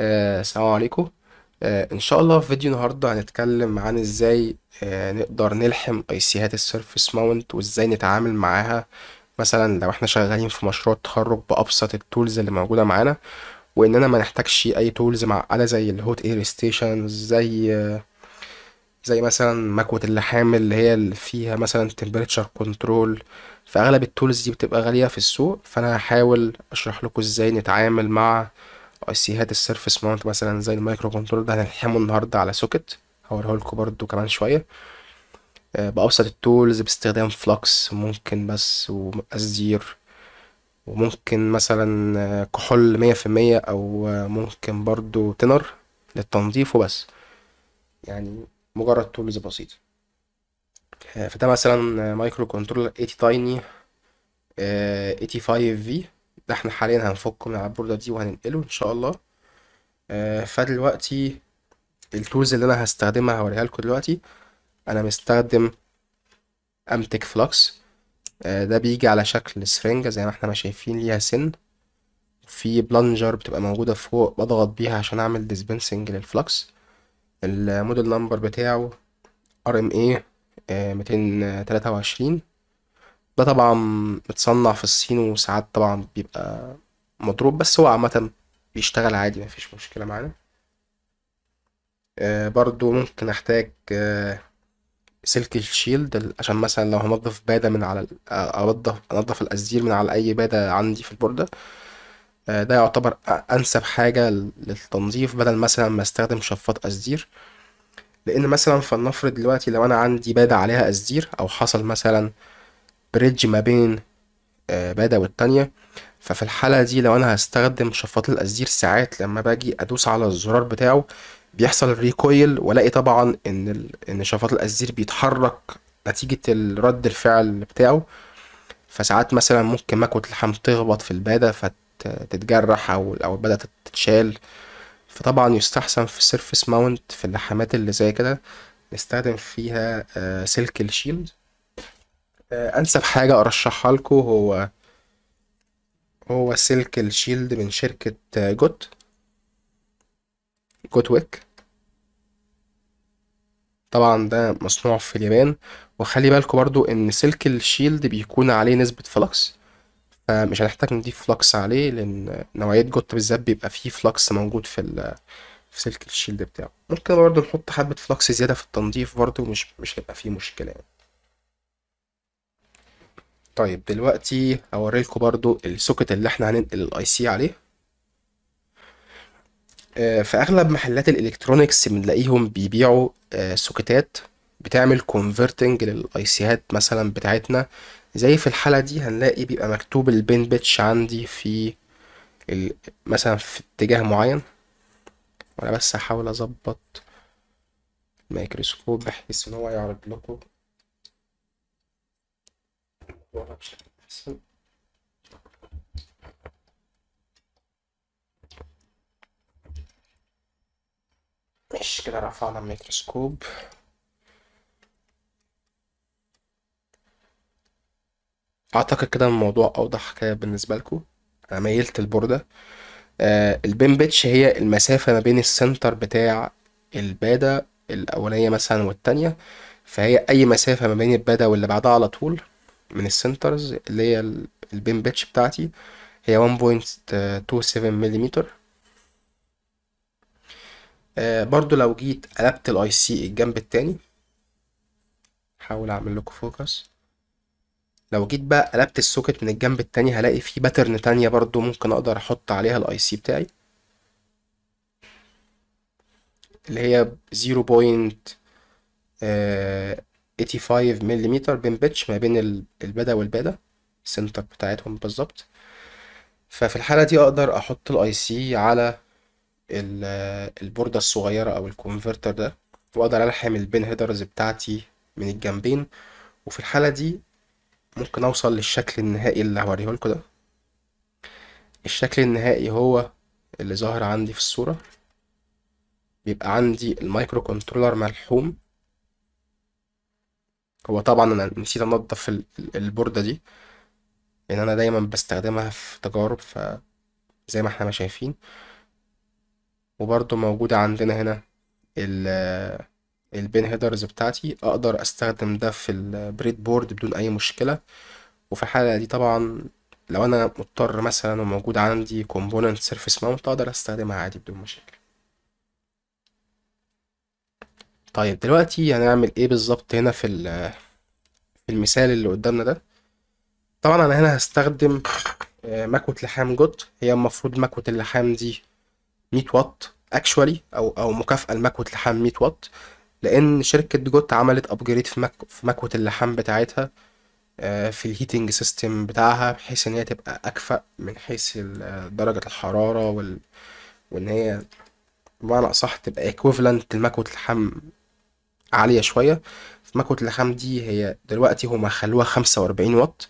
آه، السلام عليكم آه، ان شاء الله في فيديو النهارده هنتكلم عن ازاي آه، نقدر نلحم قيسيات السيرفس ماونت وازاي نتعامل معاها مثلا لو احنا شغالين في مشروع التخرج بابسط التولز اللي موجوده معانا واننا ما نحتاجش اي تولز معقده زي الهوت اير ستيشن زي زي مثلا مكوة اللحام اللي هي اللي فيها مثلا تمبريتشر كنترول فاغلب التولز دي بتبقى غاليه في السوق فانا هحاول اشرح لكم ازاي نتعامل مع اي سي هات السيرفس ماونت مثلا زي المايكرو كنترول ده هنلحمه النهارده على سوكت هوريه لكم برده كمان شويه آه، بأبسط التولز باستخدام فلوكس ممكن بس وأزير وممكن مثلا آه، كحول مية في مية أو آه، ممكن برضو تنر للتنظيف وبس يعني مجرد تولز بسيطة فده مثلا مايكرو كنترولر 80 تايني فايف في ده احنا حاليا هنفكه من على البوردة دي وهننقله ان شاء الله آه، فدلوقتي التولز اللي انا هستخدمها هوريها لكم دلوقتي انا مستخدم امتك فلوكس آه، ده بيجي على شكل سفرنجة زي ما احنا ما شايفين ليها سن في بلانجر بتبقى موجودة فوق بضغط بيها عشان اعمل ديسبنسنج للفلوكس الموديل نمبر بتاعه ار ام 223 ده طبعا متصنع في الصين وساعات طبعا بيبقى مضروب بس هو عامة بيشتغل عادي مفيش مشكلة معانا آه، برضو ممكن احتاج سلك آه، الشيلد عشان مثلا لو هنضف بادة من على آه، انضف انضف القزير من على اي بادة عندي في البوردة ده يعتبر انسب حاجة للتنظيف بدل مثلا ما استخدم شفاط أزير لان مثلا فلنفرض دلوقتي لو انا عندي بادة عليها أزير او حصل مثلا بريدج ما بين آه، بادا والتانية ففي الحالة دي لو أنا هستخدم شفاط الأزير ساعات لما باجي أدوس على الزرار بتاعه بيحصل ريكويل وألاقي طبعا إن إن شفاط الأزير بيتحرك نتيجة الرد الفعل بتاعه فساعات مثلا ممكن مكوة لحم تخبط في البادة فتتجرح أو أو البادة تتشال فطبعا يستحسن في السيرفس ماونت في اللحامات اللي زي كده نستخدم فيها سلك آه، الشيلد آه، انسب حاجه ارشحها لكم هو هو سلك الشيلد من شركه آه، جوت جوت ويك طبعا ده مصنوع في اليابان وخلي بالكم برضو ان سلك الشيلد بيكون عليه نسبه فلكس فمش هنحتاج نضيف فلكس عليه لان نوعيه جوت بالذات بيبقى فيه فلكس موجود في في سلك الشيلد بتاعه ممكن برضو نحط حبه فلكس زياده في التنظيف برضو مش مش هيبقى فيه مشكله يعني طيب دلوقتي هوريلكم برضو السوكت اللي احنا هننقل الاي سي عليه آه، في اغلب محلات الالكترونيكس بنلاقيهم بيبيعوا آه، سوكتات بتعمل كونفرتنج للاي سيات مثلا بتاعتنا زي في الحالة دي هنلاقي بيبقى مكتوب البين بيتش عندي في مثلا في اتجاه معين وانا بس هحاول اظبط الميكروسكوب بحيث ان هو يعرض لكم موضوعنا بشكل أحسن ماشي كده رفعنا الميكروسكوب اعتقد كده الموضوع اوضح حكايه بالنسبه لكم انا ميلت البورده آه البين بيتش هي المسافه ما بين السنتر بتاع الباده الاولانيه مثلا والتانية فهي اي مسافه ما بين الباده واللي بعدها على طول من السنترز اللي هي البين بيتش بتاعتي هي 1.27 ملم آه، برضو لو جيت قلبت الاي سي الجنب التاني حاول اعمل لكم فوكس لو جيت بقى قلبت السوكت من الجنب التاني هلاقي فيه باترن تانية برضو ممكن اقدر احط عليها الاي سي بتاعي اللي هي 0. 85 ملم بين بيتش ما بين البدا والبادا السنتر بتاعتهم بالظبط ففي الحالة دي أقدر أحط الأي سي على البوردة الصغيرة أو الكونفرتر ده وأقدر ألحم البين هيدرز بتاعتي من الجنبين وفي الحالة دي ممكن أوصل للشكل النهائي اللي هوريه لكم ده الشكل النهائي هو اللي ظاهر عندي في الصورة بيبقى عندي المايكرو كنترولر ملحوم هو طبعا انا نسيت انضف البورده دي لان انا دايما بستخدمها في تجارب ف زي ما احنا ما شايفين وبرده موجودة عندنا هنا ال البين هيدرز بتاعتي اقدر استخدم ده في البريد بورد بدون اي مشكلة وفي الحالة دي طبعا لو انا مضطر مثلا وموجود عندي كومبوننت سيرفيس ماونت اقدر استخدمها عادي بدون مشاكل طيب دلوقتي هنعمل ايه بالظبط هنا في في المثال اللي قدامنا ده طبعا انا هنا هستخدم آه، مكوة لحام جوت هي المفروض مكوة اللحام دي 100 واط اكشوالي او او مكافأة لمكوة لحام 100 واط لان شركة جوت عملت ابجريد في مكوة اللحام بتاعتها آه، في الهيتنج سيستم بتاعها بحيث ان هي تبقى اكفأ من حيث آه، درجة الحرارة وال... وان هي بمعنى اصح تبقى ايكوفلنت لمكوة لحام عالية شوية في مكوة اللحام دي هي دلوقتي هما خلوها خمسة وأربعين واط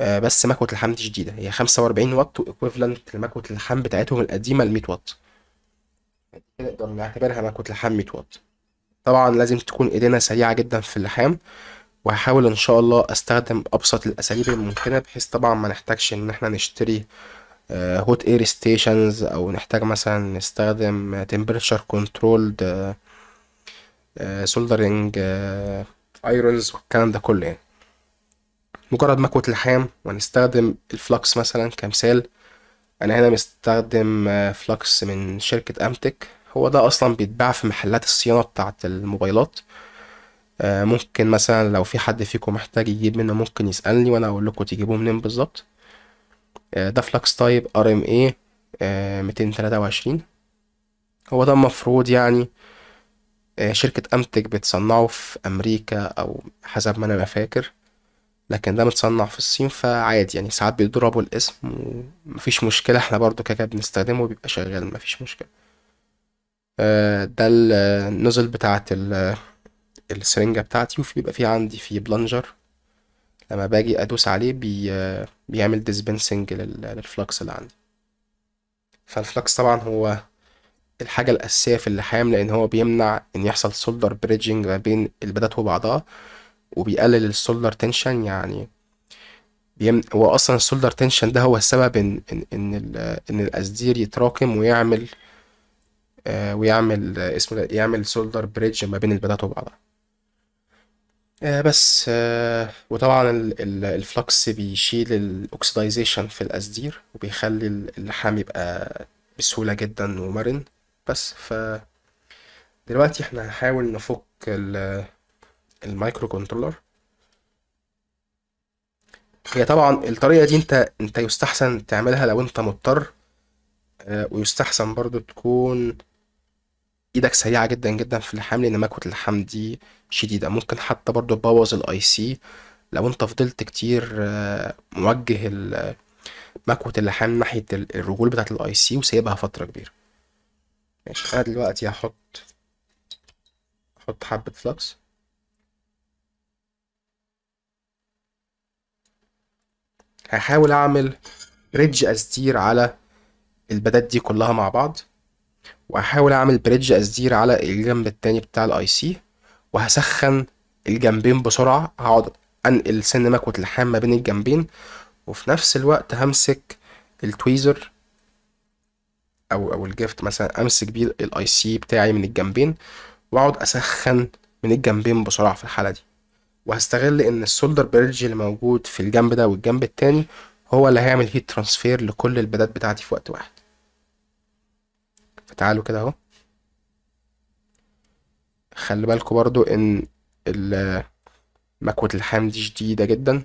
آه، بس مكوة اللحام دي جديدة هي خمسة وأربعين واط وإكويفلنت لمكوة اللحام بتاعتهم القديمة 100 واط نقدر نعتبرها مكوة لحام 100 واط طبعا لازم تكون ايدينا سريعة جدا في اللحام وهحاول ان شاء الله استخدم ابسط الاساليب الممكنة بحيث طبعا ما نحتاجش ان احنا نشتري هوت اير ستيشنز او نحتاج مثلا نستخدم تمبرتشر كنترولد سولدرنج آه، ايرونز آه، والكلام ده كله يعني مجرد مكوة لحام وهنستخدم الفلكس مثلا كمثال انا هنا مستخدم فلكس آه، من شركة امتك هو ده اصلا بيتباع في محلات الصيانة بتاعت الموبايلات ممكن مثلا لو في حد فيكم محتاج يجيب منه ممكن يسألني وانا اقول لكم تجيبوه منين بالظبط ده فلكس طيب ار ام اي 223 هو ده المفروض يعني آه، شركة أمتك بتصنعه في أمريكا أو حسب ما أنا فاكر لكن ده متصنع في الصين فعادي يعني ساعات بيضربوا الاسم ومفيش مشكلة احنا برضو كده بنستخدمه وبيبقى شغال مفيش مشكلة آه، ده النزل بتاعت السرنجة بتاعتي وفي بيبقى فيه عندي فيه بلنجر لما باجي أدوس عليه بي بيعمل ديسبنسنج للفلكس اللي عندي فالفلكس طبعا هو الحاجة الأساسية في اللحام لأن هو بيمنع إن يحصل سولدر بريدجنج ما بين البدات وبعضها وبيقلل السولدر تنشن يعني بيم... هو أصلا السولدر تنشن ده هو السبب إن إن إن, ال... إن الأسدير يتراكم ويعمل آه ويعمل آه اسمه ده يعمل سولدر بريدج ما بين البدات وبعضها آه بس آه وطبعا الفلكس بيشيل الأوكسيدايزيشن في الأسدير وبيخلي اللحام يبقى بسهولة جدا ومرن بس ف دلوقتي احنا هنحاول نفك المايكرو كنترولر هي طبعا الطريقه دي انت انت يستحسن تعملها لو انت مضطر آه، ويستحسن برضو تكون ايدك سريعه جدا جدا في الحمل لان مكوه اللحام دي شديده ممكن حتى برضو تبوظ الاي سي لو انت فضلت كتير آه، موجه مكوه اللحام ناحيه الرجول بتاعه الاي سي وسايبها فتره كبيره ماشي انا دلوقتي هحط احط حبة فلوكس هحاول اعمل بريدج ازدير على البدات دي كلها مع بعض وهحاول اعمل بريدج ازدير على الجنب التاني بتاع الاي سي وهسخن الجنبين بسرعة هقعد انقل سن مكوة الحام ما بين الجنبين وفي نفس الوقت همسك التويزر او او الجفت مثلا امسك بيه الاي سي بتاعي من الجنبين واقعد اسخن من الجنبين بسرعه في الحاله دي وهستغل ان السولدر بريدج اللي موجود في الجنب ده والجنب التاني هو اللي هيعمل هيت ترانسفير لكل البدات بتاعتي في وقت واحد فتعالوا كده اهو خلي بالكم برضو ان مكوة الحام دي شديدة جدا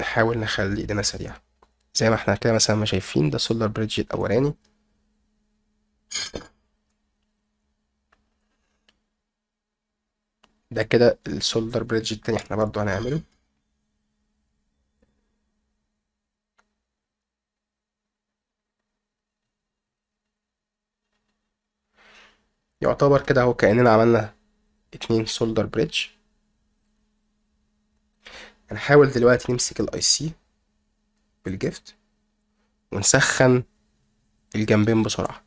نحاول نخلي ايدينا سريعة زي ما احنا كده مثلا ما شايفين ده سولار بريدج الاولاني ده كده السولدر بريدج التاني احنا برضو هنعمله يعتبر كده اهو كأننا عملنا اتنين سولدر بريدج هنحاول دلوقتي نمسك الاي سي بالجفت ونسخن الجنبين بسرعة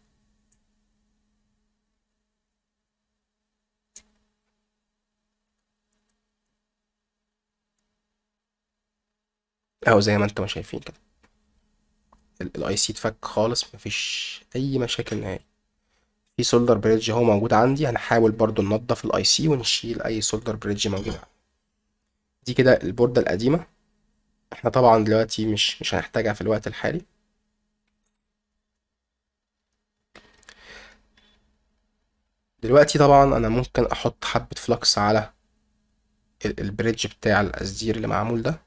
اهو زي ما انتم شايفين كده الاي سي اتفك خالص مفيش اي مشاكل نهائي في سولدر بريدج اهو موجود عندي هنحاول برضو ننضف الاي سي ونشيل اي سولدر بريدج موجود عندي دي كده البوردة القديمة احنا طبعا دلوقتي مش مش هنحتاجها في الوقت الحالي دلوقتي طبعا انا ممكن احط حبة فلكس على البريدج بتاع الازدير اللي معمول ده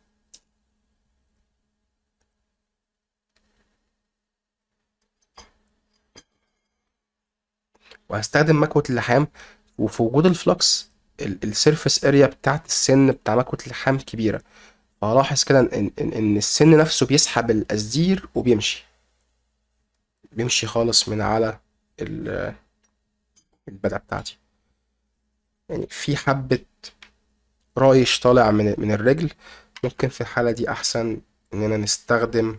وهستخدم مكوة اللحام وفي وجود الفلكس السيرفس اريا بتاعت السن بتاع مكوة اللحام كبيرة الاحظ كده ان ان ان السن نفسه بيسحب القزدير وبيمشي بيمشي خالص من على البدعة بتاعتي يعني في حبة رايش طالع من من الرجل ممكن في الحالة دي أحسن إننا نستخدم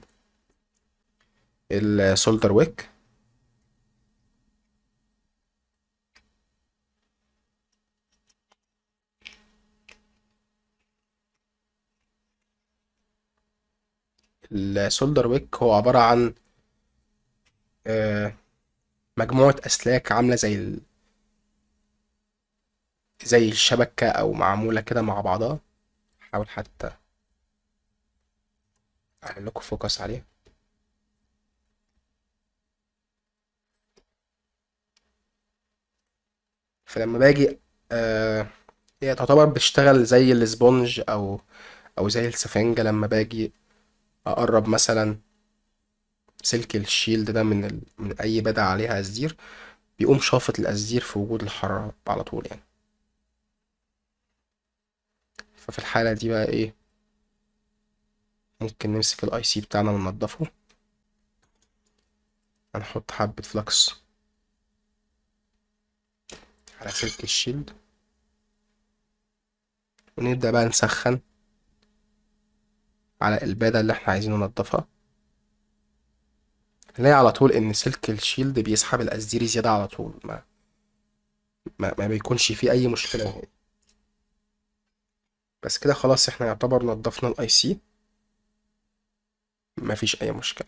السولدر ويك السولدر ويك هو عبارة عن آه، مجموعة أسلاك عاملة زي ال... زي الشبكة أو معمولة كده مع بعضها حاول حتى أعمل لكم فوكس عليها فلما باجي آه هي تعتبر بتشتغل زي الاسبونج أو أو زي السفنجة لما باجي اقرب مثلا سلك الشيلد ده من ال... من اي بدا عليها ازدير بيقوم شافط الازدير في وجود الحرارة على طول يعني ففي الحالة دي بقى ايه ممكن نمسك الاي سي بتاعنا وننضفه هنحط حبة فلكس على سلك الشيلد ونبدأ بقى نسخن على البادة اللي احنا عايزين ننضفها هنلاقي على طول ان سلك الشيلد بيسحب الازديري زيادة على طول ما ما, ما بيكونش فيه اي مشكلة هنا بس كده خلاص احنا يعتبر نضفنا الاي سي مفيش اي مشكلة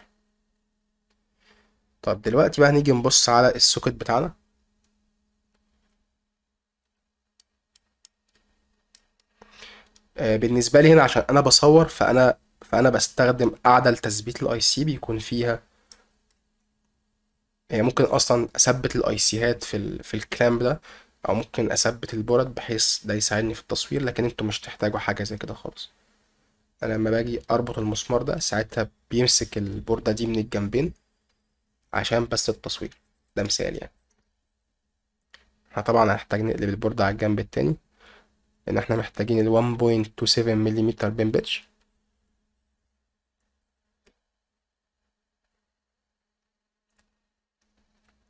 طب دلوقتي بقى هنيجي نبص على السوكت بتاعنا آه، بالنسبه لي هنا عشان انا بصور فانا فانا بستخدم اعدل لتثبيت الاي سي بيكون فيها يعني ممكن اصلا اثبت الاي سيهات في في الكلام ده او ممكن اثبت البورد بحيث ده يساعدني في التصوير لكن انتوا مش هتحتاجوا حاجه زي كده خالص انا لما باجي اربط المسمار ده ساعتها بيمسك البورده دي من الجنبين عشان بس التصوير ده مثال يعني طبعا هنحتاج نقلب البورده على الجنب التاني لان احنا محتاجين ال 1.27 ملم بين بيتش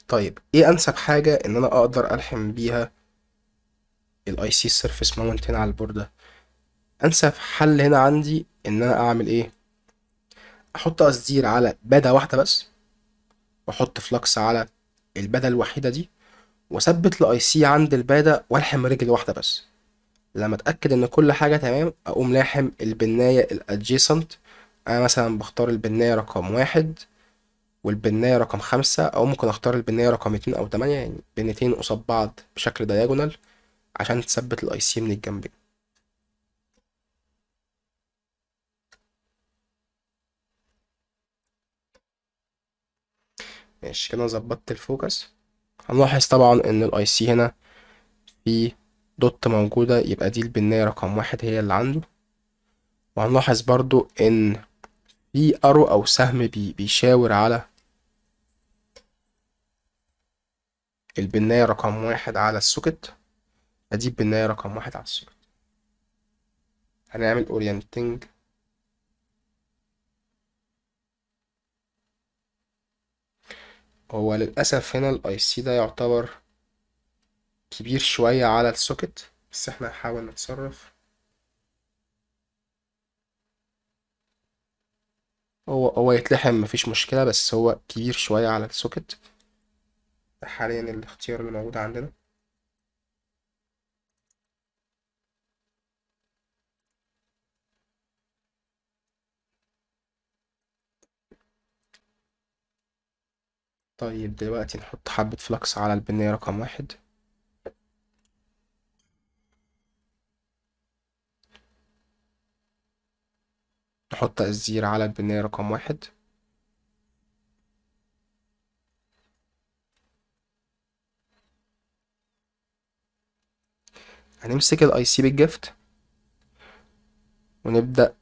طيب ايه انسب حاجة ان انا اقدر الحم بيها ال IC surface mount هنا على البوردة انسب حل هنا عندي ان انا اعمل ايه احط قصدير على بادة واحدة بس واحط فلكس على البادة الوحيدة دي واثبت الاي سي عند البادة والحم رجل واحدة بس لما اتاكد ان كل حاجه تمام اقوم لاحم البنايه الادجيسنت انا مثلا بختار البنايه رقم واحد والبنايه رقم خمسة او ممكن اختار البنايه رقم اتنين او تمانية يعني بنتين قصاد بعض بشكل دايجونال عشان تثبت الاي سي من الجنبين ماشي كده ظبطت الفوكس هنلاحظ طبعا ان الاي سي هنا فيه دوت موجودة يبقى دي البناية رقم واحد هي اللي عنده وهنلاحظ برضو ان في ارو او سهم بي بيشاور على البناية رقم واحد على السوكت ادي البناية رقم واحد على السوكت هنعمل اورينتنج هو للأسف هنا الاي سي ده يعتبر كبير شوية على السوكت بس احنا هنحاول نتصرف هو هو يتلحم مفيش مشكلة بس هو كبير شوية على السوكت ده حاليا الاختيار اللي موجود عندنا طيب دلوقتي نحط حبة فلكس على البنية رقم واحد هنحط الزير على البناية رقم واحد هنمسك الاي سي بالجفت ونبدأ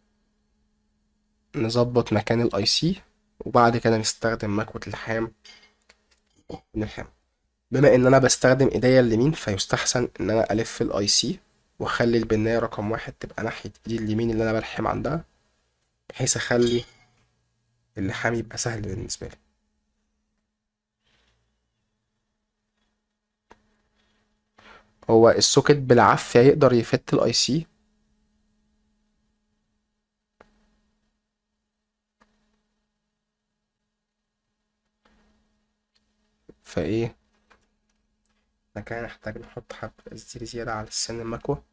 نظبط مكان الاي سي وبعد كده نستخدم مكوة اللحام نلحم بما ان انا بستخدم ايديا اليمين فيستحسن ان انا الف الاي سي واخلي البناية رقم واحد تبقى ناحية ايدي اليمين اللي انا بلحم عندها بحيث اخلي اللحام يبقى سهل بالنسبه لي هو السوكت بالعافيه يقدر يفت الاي سي فايه احنا كده هنحتاج نحط حبة زيادة على السن المكوه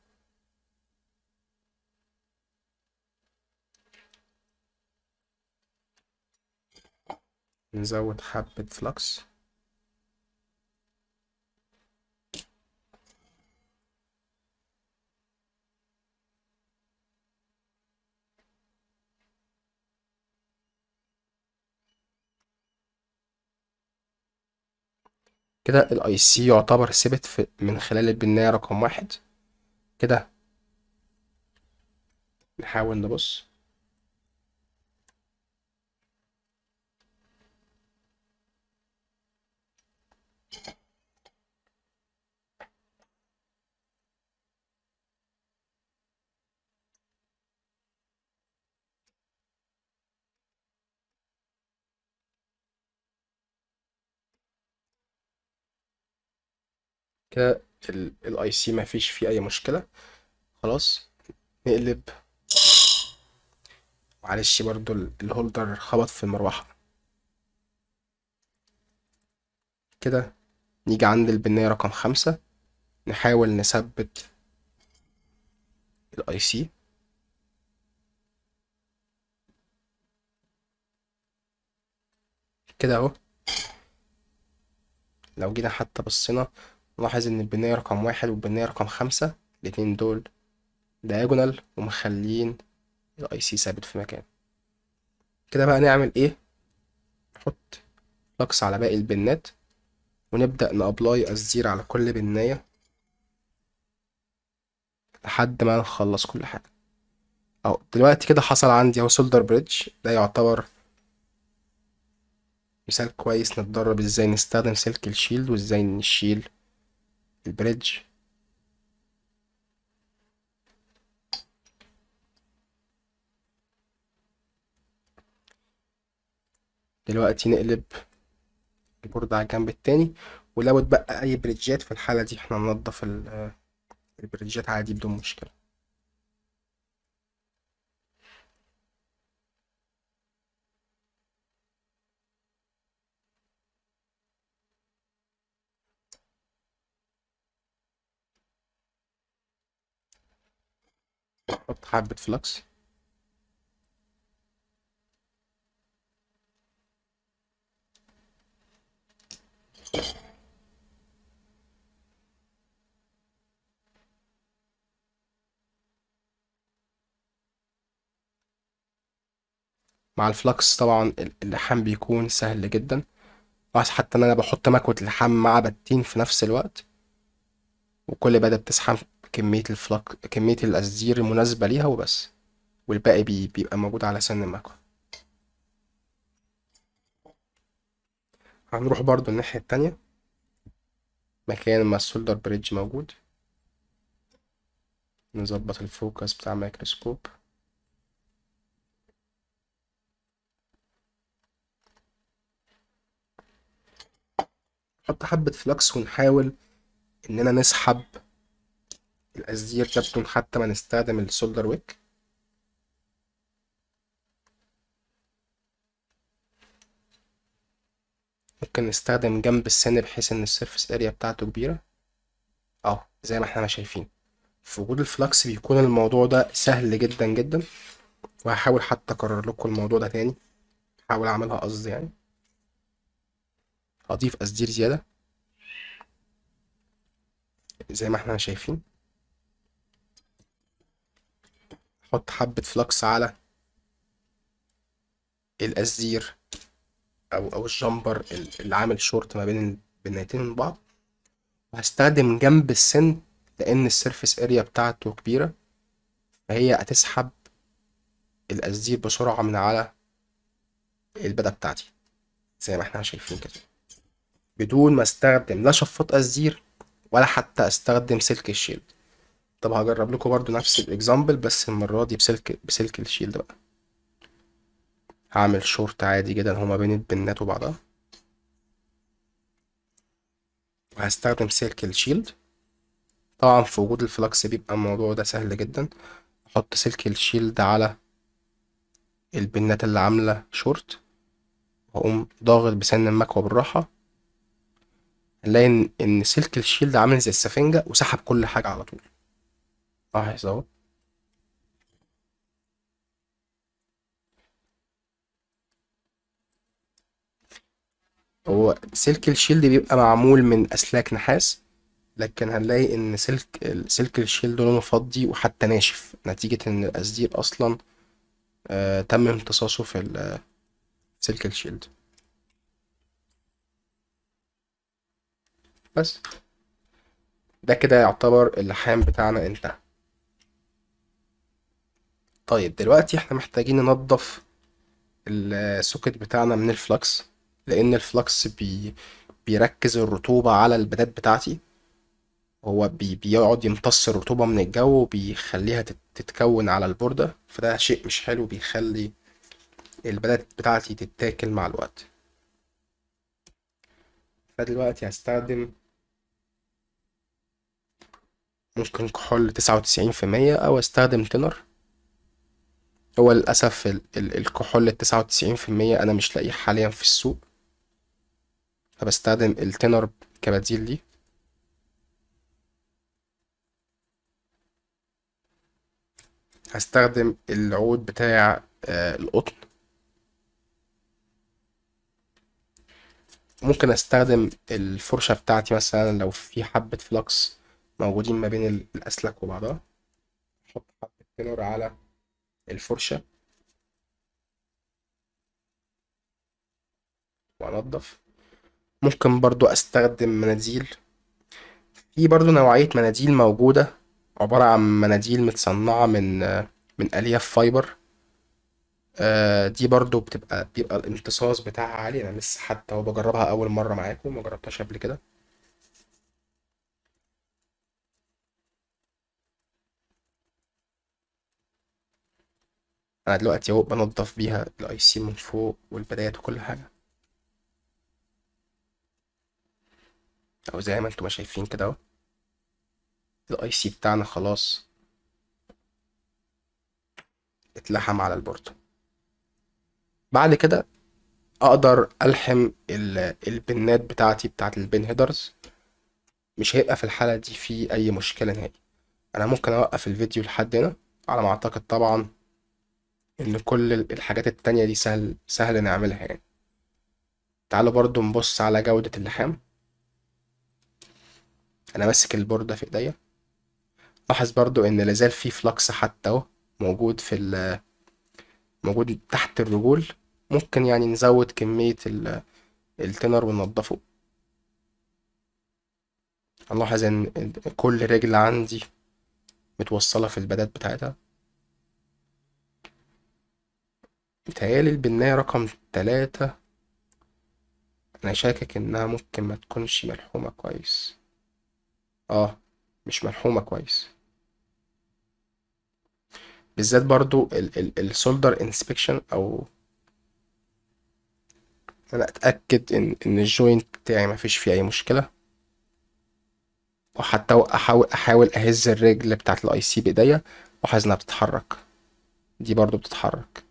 نزود حبة فلكس كده الاي سي يعتبر ثبت من خلال البناية رقم واحد كده نحاول نبص كده الاي سي ما فيش فيه اي مشكله خلاص نقلب معلش برضو الهولدر خبط في المروحه كده نيجي عند البنايه رقم خمسة نحاول نثبت الاي سي كده اهو لو جينا حتى بصينا نلاحظ ان البناية رقم واحد والبناية رقم خمسة الاتنين دول دايجونال ومخلين الاي سي ثابت في مكانه كده بقى نعمل ايه نحط فلكس على باقي البنات ونبدأ نابلاي الزير على كل بناية لحد ما نخلص كل حاجة أو دلوقتي كده حصل عندي أهو سولدر بريدج ده يعتبر مثال كويس نتدرب ازاي نستخدم سلك الشيلد وازاي نشيل البريدج دلوقتي نقلب البورد على الجنب التاني ولو اتبقى اي بريدجات في الحالة دي احنا ننضف البريدجات عادي بدون مشكلة حط حبة فلكس مع الفلكس طبعا اللحام بيكون سهل جدا بس حتى ان انا بحط مكوة لحام مع بتين في نفس الوقت وكل بدا بتسحب كمية الفلك كمية الأزير المناسبة ليها وبس والباقي بي... بيبقى موجود على سن المكوى هنروح برضو الناحية التانية مكان ما السولدر بريدج موجود نظبط الفوكس بتاع الميكروسكوب نحط حبة فلكس ونحاول إننا نسحب الأزير تبطل حتى ما نستخدم السولدر ويك ممكن نستخدم جنب السن بحيث ان السيرفس اريا بتاعته كبيرة اه زي ما احنا ما شايفين في وجود الفلكس بيكون الموضوع ده سهل جدا جدا وهحاول حتى اكرر لكم الموضوع ده تاني هحاول اعملها قصدي يعني اضيف اسدير زيادة زي ما احنا شايفين هنحط حبة فلكس على الأزير أو أو الجمبر اللي عامل شورت ما بين البنايتين من بعض وهستخدم جنب السن لأن السيرفس اريا بتاعته كبيرة فهي هتسحب الأزير بسرعة من على البدة بتاعتي زي ما احنا شايفين كده بدون ما استخدم لا شفاط أزير ولا حتى استخدم سلك الشيلد طب هجرب لكم برضو نفس الاكزامبل بس المرة دي بسلك بسلك الشيلد بقى هعمل شورت عادي جدا هما بين البنات وبعضها وهستخدم سلك الشيلد طبعا في وجود الفلكس بيبقى الموضوع ده سهل جدا احط سلك الشيلد على البنات اللي عاملة شورت واقوم ضاغط بسن المكوى بالراحة هنلاقي ان سلك الشيلد عامل زي السفنجة وسحب كل حاجة على طول لاحظ اهو هو سلك الشيلد بيبقى معمول من اسلاك نحاس لكن هنلاقي ان سلك سلك الشيلد لونه فضي وحتى ناشف نتيجة ان الازدير اصلا آه تم امتصاصه في سلك الشيلد بس ده كده يعتبر اللحام بتاعنا انتهى طيب دلوقتي احنا محتاجين ننظف السوكت بتاعنا من الفلكس لان الفلكس بي بيركز الرطوبة على البدات بتاعتي هو بي بيقعد يمتص الرطوبة من الجو وبيخليها تتكون على البوردة فده شيء مش حلو بيخلي البدات بتاعتي تتاكل مع الوقت فدلوقتي هستخدم ممكن كحول تسعة وتسعين في المية أو استخدم تنر هو للأسف الكحول ال- الكحول التسعة وتسعين في المية أنا مش لاقيه حاليا في السوق فبستخدم التنر كبديل ليه هستخدم العود بتاع آه، القطن ممكن استخدم الفرشة بتاعتي مثلا لو في حبة فلكس موجودين ما بين الأسلاك وبعضها أحط حبة تنور على الفرشة وانضف ممكن برضو استخدم مناديل في برضو نوعية مناديل موجودة عبارة عن مناديل متصنعة من من ألياف فايبر آه، دي برضو بتبقى بيبقى الامتصاص بتاعها عالي انا لسه حتى وبجربها بجربها اول مرة معاكم مجربتهاش قبل كده انا دلوقتي اهو بنضف بيها الاي سي من فوق والبدايات وكل حاجه او زي ما انتم شايفين كده اهو الاي سي بتاعنا خلاص اتلحم على البورد بعد كده اقدر الحم البنات بتاعتي بتاعت البن هيدرز مش هيبقى في الحاله دي في اي مشكله نهائي انا ممكن اوقف الفيديو لحد هنا على ما اعتقد طبعا ان كل الحاجات التانية دي سهل سهل نعملها يعني تعالوا برضو نبص على جودة اللحام انا ماسك البوردة في ايديا لاحظ برضو ان لازال في فلكس حتى اهو موجود في ال موجود تحت الرجول ممكن يعني نزود كمية التنر وننضفه الله ان كل رجل عندي متوصلة في البدات بتاعتها متهيألي البناية رقم تلاتة أنا شاكك إنها ممكن ما تكونش ملحومة كويس آه مش ملحومة كويس بالذات برضو السولدر انسبكشن أو أنا أتأكد إن إن الجوينت بتاعي مفيش فيه أي مشكلة وحتى أحاول أحاول أهز الرجل بتاعة الأي سي بإيديا وحزنها بتتحرك دي برضو بتتحرك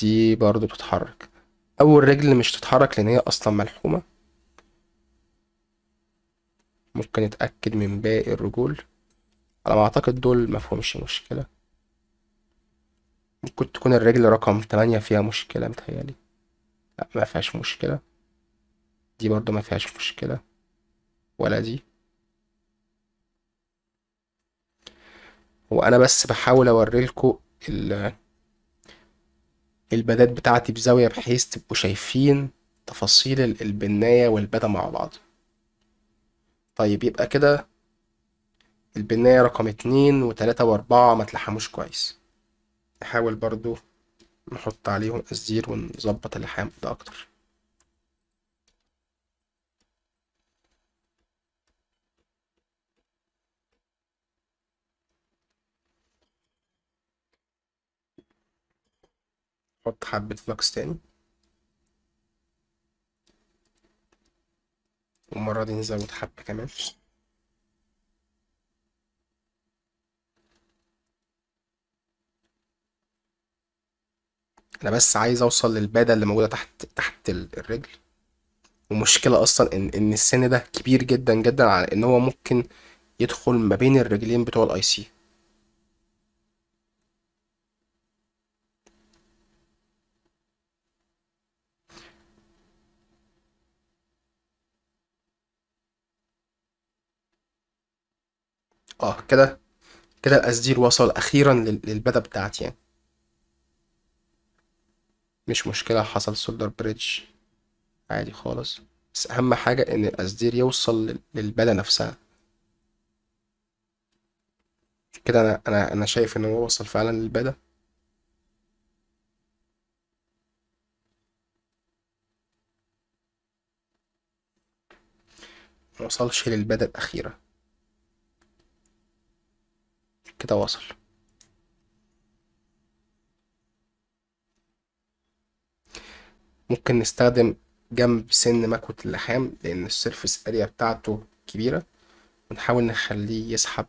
دي برضو بتتحرك اول رجل مش تتحرك لان هي اصلا ملحومه ممكن نتاكد من باقي الرجول على ما اعتقد دول مفهومش مشكله ممكن تكون الرجل رقم 8 فيها مشكله متهيالي لا ما فيهاش مشكله دي برضو ما فيهاش مشكله ولا دي وانا بس بحاول اوريلكوا ال البدات بتاعتي بزاوية بحيث تبقوا شايفين تفاصيل البناية والبدا مع بعض طيب يبقى كده البناية رقم اتنين وتلاتة واربعة ما تلحموش كويس نحاول برضو نحط عليهم الزير ونظبط اللحام ده أكتر حط حبة فلوكس تاني والمرة دي نزود حبة كمان انا بس عايز اوصل للبادة اللي موجودة تحت تحت الرجل ومشكلة اصلا ان ان السن ده كبير جدا جدا على ان هو ممكن يدخل ما بين الرجلين بتوع الاي سي اه كده كده الأسدير وصل اخيرا للبدا بتاعتي يعني مش مشكلة حصل سولدر بريدج عادي خالص بس اهم حاجة ان الأسدير يوصل للبدا نفسها كده انا انا انا شايف ان هو وصل فعلا للبدا موصلش للبدا الاخيره كده وصل ممكن نستخدم جنب سن مكوة اللحام لأن السيرفس اريا بتاعته كبيرة ونحاول نخليه يسحب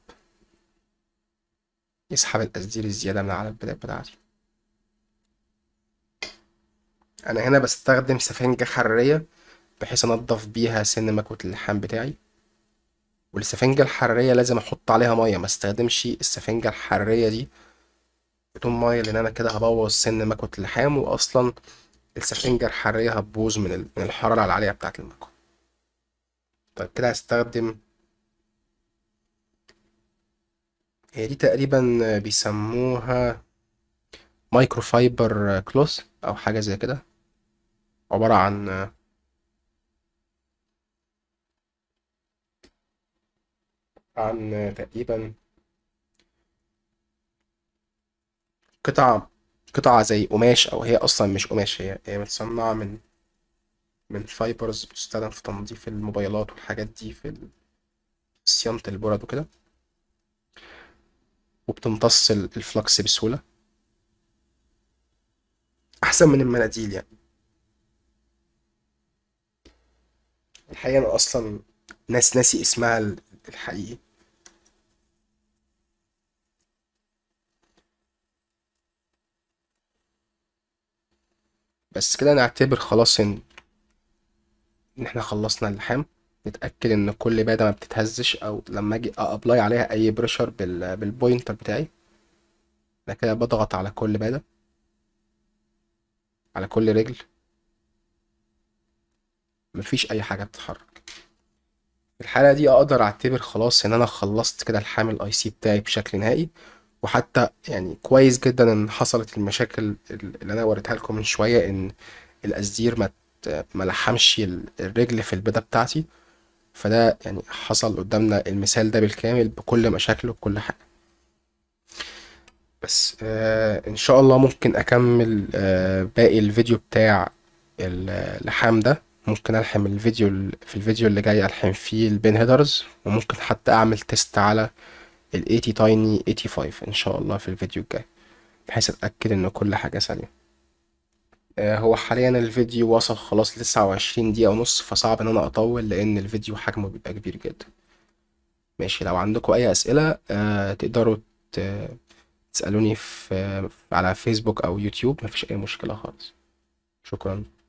يسحب الأسدير الزيادة من على البداية بتاعتي أنا هنا بستخدم سفنجة حرارية بحيث أنضف بيها سن مكوة اللحام بتاعي والسفنجة الحرارية لازم أحط عليها مية ما استخدمش السفنجة الحرارية دي بدون مية لأن أنا كده هبوظ سن مكوة اللحام وأصلا السفنجة الحرارية هتبوظ من من الحرارة العالية بتاعة المكوة طيب كده هستخدم هي دي تقريبا بيسموها مايكرو فايبر كلوث أو حاجة زي كده عبارة عن عن تقريبا قطعة قطعة زي قماش أو هي أصلا مش قماش هي هي متصنعة من من فايبرز بتستخدم في تنظيف الموبايلات والحاجات دي في صيانة البرد وكده وبتمتص الفلكس بسهولة أحسن من المناديل يعني الحقيقة أنا أصلا ناس ناسي اسمها الحقيقي بس كده نعتبر خلاص ان ان احنا خلصنا اللحام نتاكد ان كل باده ما بتتهزش او لما اجي ابلاي عليها اي بريشر بالبوينتر بتاعي انا كده بضغط على كل باده على كل رجل مفيش اي حاجه بتتحرك في الحالة دي أقدر أعتبر خلاص إن أنا خلصت كده الحامل أي سي بتاعي بشكل نهائي وحتى يعني كويس جدا إن حصلت المشاكل اللي أنا وريتها لكم من شوية إن الأزدير ما ملحمش الرجل في البيضة بتاعتي فده يعني حصل قدامنا المثال ده بالكامل بكل مشاكله بكل حاجة بس آه ان شاء الله ممكن اكمل آه باقي الفيديو بتاع اللحام ده ممكن الحم الفيديو في الفيديو اللي جاي الحم فيه البين هيدرز وممكن حتى اعمل تيست على ال 80 تايني 85 ان شاء الله في الفيديو الجاي بحيث اتاكد ان كل حاجه سليمه آه، هو حاليا الفيديو وصل خلاص لتسعة وعشرين دقيقة ونص فصعب ان انا اطول لان الفيديو حجمه بيبقى كبير جدا ماشي لو عندكم اي اسئلة آه، تقدروا تسألوني في على فيسبوك او يوتيوب مفيش اي مشكلة خالص شكرا